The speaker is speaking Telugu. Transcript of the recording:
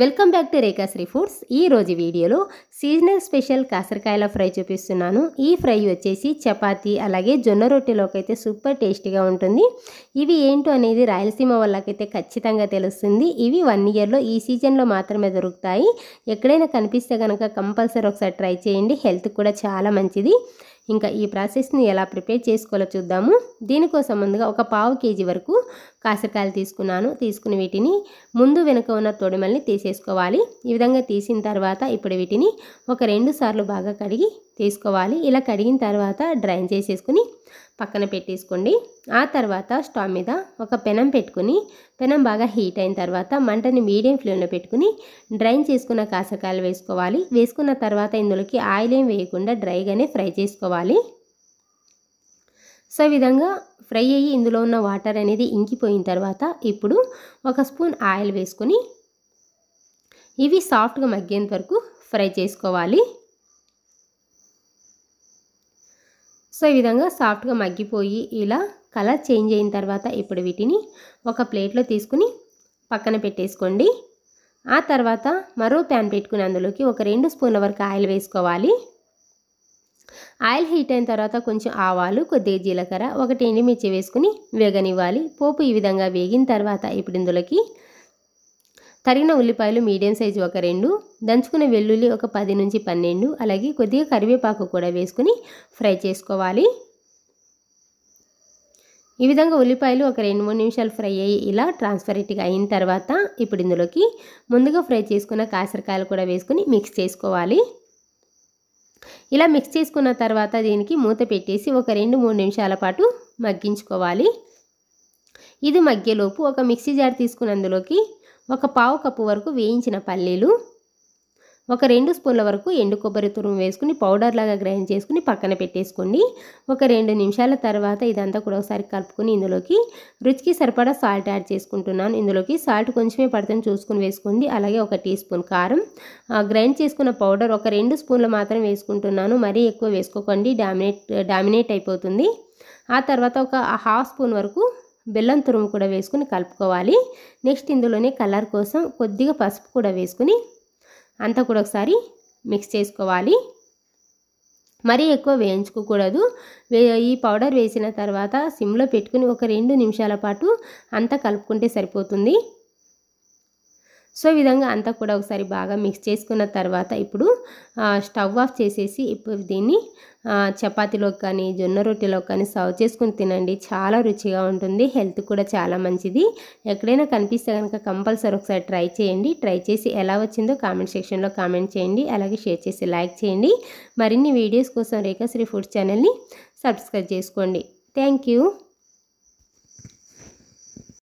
welcome back to Rekhashree foods ఈ రోజు వీడియోలో సీజనల్ స్పెషల్ కాసరకాయల ఫ్రై చూపిస్తున్నాను ఈ ఫ్రై వచ్చేసి చపాతి అలాగే జొన్న రొట్టెలోకి అయితే సూపర్ టేస్టీగా ఉంటుంది ఇవి ఏంటో అనేది రాయలసీమ వాళ్ళకైతే ఖచ్చితంగా తెలుస్తుంది ఇవి వన్ ఇయర్లో ఈ సీజన్లో మాత్రమే దొరుకుతాయి ఎక్కడైనా కనిపిస్తే కనుక కంపల్సరీ ఒకసారి ట్రై చేయండి హెల్త్ కూడా చాలా మంచిది ఇంకా ఈ ప్రాసెస్ని ఎలా ప్రిపేర్ చేసుకోవాలో చూద్దాము దీనికోసం ముందుగా ఒక పావు కేజీ వరకు కాసరకాయలు తీసుకున్నాను తీసుకుని వీటిని ముందు వెనుక ఉన్న తొడిమల్ని తీసేసుకోవాలి ఈ విధంగా తీసిన తర్వాత ఇప్పుడు వీటిని ఒక రెండు సార్లు బాగా కడిగి తీసుకోవాలి ఇలా కడిగిన తర్వాత డ్రైన్ చేసేసుకుని పక్కన పెట్టేసుకోండి ఆ తర్వాత స్టవ్ మీద ఒక పెనం పెట్టుకుని పెనం బాగా హీట్ అయిన తర్వాత మంటని మీడియం ఫ్లేమ్లో పెట్టుకుని డ్రైన్ చేసుకున్న కాసకాయలు వేసుకోవాలి వేసుకున్న తర్వాత ఇందులోకి ఆయిల్ ఏం వేయకుండా డ్రైగానే ఫ్రై చేసుకోవాలి సో విధంగా ఫ్రై అయ్యి ఇందులో ఉన్న వాటర్ అనేది ఇంకిపోయిన తర్వాత ఇప్పుడు ఒక స్పూన్ ఆయిల్ వేసుకొని ఇవి సాఫ్ట్గా మగ్గేంత వరకు ఫ్రై చేసుకోవాలి సో ఈ విధంగా సాఫ్ట్గా మగ్గిపోయి ఇలా కలర్ చేంజ్ అయిన తర్వాత ఇప్పుడు వీటిని ఒక ప్లేట్లో తీసుకుని పక్కన పెట్టేసుకోండి ఆ తర్వాత మరో ప్యాన్ పెట్టుకుని అందులోకి ఒక రెండు స్పూన్ల వరకు ఆయిల్ వేసుకోవాలి ఆయిల్ హీట్ అయిన తర్వాత కొంచెం ఆవాలు కొద్దిగా జీలకర్ర ఒకటి ఎండుమిర్చి వేసుకుని వేగనివ్వాలి పోపు ఈ విధంగా వేగిన తర్వాత ఇప్పుడు ఇందులోకి తరిగిన ఉల్లిపాయలు మీడియం సైజు ఒక రెండు దంచుకున్న వెల్లుల్లి ఒక పది నుంచి పన్నెండు అలాగే కొద్దిగా కరివేపాకు కూడా వేసుకుని ఫ్రై చేసుకోవాలి ఈ విధంగా ఉల్లిపాయలు ఒక రెండు మూడు నిమిషాలు ఫ్రై అయ్యి ఇలా ట్రాన్స్పరెంట్గా అయిన తర్వాత ఇప్పుడు ఇందులోకి ముందుగా ఫ్రై చేసుకున్న కాసరకాయలు కూడా వేసుకుని మిక్స్ చేసుకోవాలి ఇలా మిక్స్ చేసుకున్న తర్వాత దీనికి మూత పెట్టేసి ఒక రెండు మూడు నిమిషాల పాటు మగ్గించుకోవాలి ఇది మగ్గేలోపు ఒక మిక్సీ జార్ తీసుకుని అందులోకి ఒక పావు కప్పు వరకు వేయించిన పల్లీలు ఒక రెండు స్పూన్ల వరకు ఎండు కొబ్బరి తురుము వేసుకుని పౌడర్ లాగా గ్రైండ్ చేసుకుని పక్కన పెట్టేసుకోండి ఒక రెండు నిమిషాల తర్వాత ఇదంతా కూడా ఒకసారి కలుపుకుని ఇందులోకి రుచికి సరిపడా సాల్ట్ యాడ్ చేసుకుంటున్నాను ఇందులోకి సాల్ట్ కొంచెమే పడితే చూసుకుని వేసుకోండి అలాగే ఒక టీ స్పూన్ కారం గ్రైండ్ చేసుకున్న పౌడర్ ఒక రెండు స్పూన్లు మాత్రం వేసుకుంటున్నాను మరీ ఎక్కువ వేసుకోకండి డామినేట్ డామినేట్ అయిపోతుంది ఆ తర్వాత ఒక హాఫ్ స్పూన్ వరకు బెల్లం తురుము కూడా వేసుకుని కలుపుకోవాలి నెక్స్ట్ ఇందులోనే కలర్ కోసం కొద్దిగా పసుపు కూడా వేసుకుని అంతా కూడా ఒకసారి మిక్స్ చేసుకోవాలి మరీ ఎక్కువ వేయించుకోకూడదు ఈ పౌడర్ వేసిన తర్వాత సిమ్లో పెట్టుకుని ఒక రెండు నిమిషాల పాటు అంతా కలుపుకుంటే సరిపోతుంది సో ఈ విధంగా అంతా కూడా ఒకసారి బాగా మిక్స్ చేసుకున్న తర్వాత ఇప్పుడు స్టవ్ ఆఫ్ చేసేసి ఇప్పుడు దీన్ని చపాతీలో కానీ జొన్న రొట్టెలో కానీ సర్వ్ చేసుకుని తినండి చాలా రుచిగా ఉంటుంది హెల్త్ కూడా చాలా మంచిది ఎక్కడైనా కనిపిస్తే కనుక కంపల్సరీ ఒకసారి ట్రై చేయండి ట్రై చేసి ఎలా వచ్చిందో కామెంట్ సెక్షన్లో కామెంట్ చేయండి అలాగే షేర్ చేసి లైక్ చేయండి మరిన్ని వీడియోస్ కోసం రేఖాశ్రీ ఫుడ్ ఛానల్ని సబ్స్క్రైబ్ చేసుకోండి థ్యాంక్